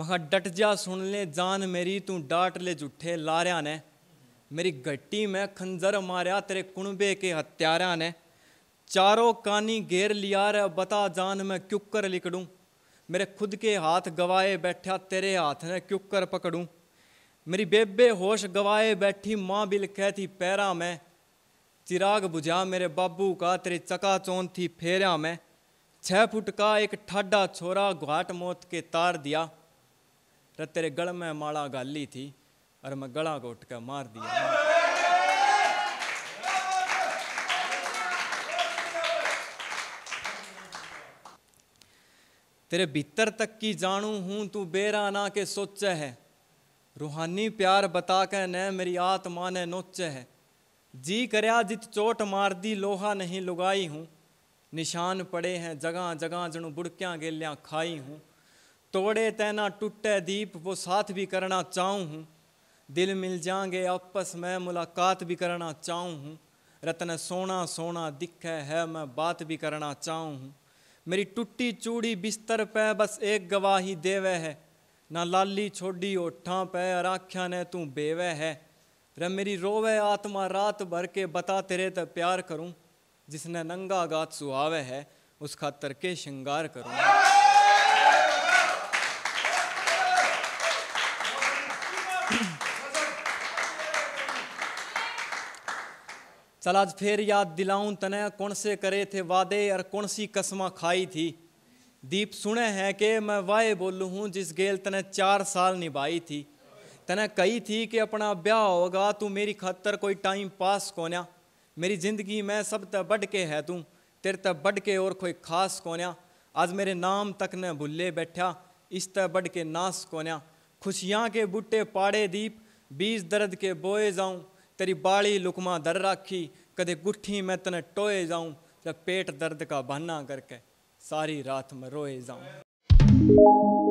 मखा डट जा सुन ले जान मेरी तू डांट ले जूठे लारिया ने मेरी गट्टी में खंजर मारया तेरे कुणबे के हत्यारा ने चारों कानी घेर लिया रे बता जान मैं क्युकर लिकड़ूँ मेरे खुद के हाथ गवाए बैठा तेरे हाथ ने क्युकर पकड़ूँ मेरी बेबे होश गवाए बैठी माँ बिल थी पैरा में चिराग बुझा मेरे बाबू का तेरे चका चौन थी फेरा में छः फुट का एक ठाडा छोरा घाट मौत के तार दिया तो तेरे गल में माला गाली थी और मैं गला घोट कर मार दिया तेरे भीतर तक की जानू हूँ तू बेरा ना के सोच है रूहानी प्यार बता के न मेरी आत्मा ने नोच है जी करया जित चोट मार दी लोहा नहीं लुगाई हूँ निशान पड़े हैं जगह जगह जनू बुड़कियाँ गेलियाँ खाई हूँ तोड़े तैना टूटे दीप वो साथ भी करना चाहूँ हूँ दिल मिल जाएंगे आपस में मुलाकात भी करना चाहूँ हूँ रतन सोना सोना दिखे है मैं बात भी करना चाहूँ हूँ मेरी टूटी चूड़ी बिस्तर पे बस एक गवाही देवे है ना लाली छोड़ी ओठा पे और आख्या ने तू बेवे है र मेरी रोवे आत्मा रात भर के बता तेरे तो प्यार करूँ जिसने नंगा गात सुहावे है उस खातर के श्रृंगार करूँ चल आज फिर याद दिलाऊं तने कौन से करे थे वादे और कौन सी कस्मा खाई थी दीप सुने हैं कि मैं वाय बोलूँ हूँ जिस गेल तने चार साल निभाई थी तने कही थी कि अपना ब्याह होगा तू मेरी खातर कोई टाइम पास कोन्या मेरी ज़िंदगी में सब त बढ़ के है तू तेरे तब बढ़ के और कोई खास कोन्या आज मेरे नाम तक न भूले बैठा इस तब बढ़ के नास कोन्या खुशियाँ के बूटे पाड़े दीप बीज दर्द के बोए जाऊँ ਤੇਰੀ ਬਾਲੀ ਲੁਕਮਾ ਦਰ ਰਾਖੀ ਕਦੇ ਗੁੱਠੀ ਮੈਂ ਤਨ ਟੋਏ ਜਾਉ ਤੇ ਪੇਟ ਦਰਦ ਕਾ ਬਹਾਨਾ ਕਰਕੇ ਸਾਰੀ ਰਾਤ ਮ ਰੋਏ ਜਾਉ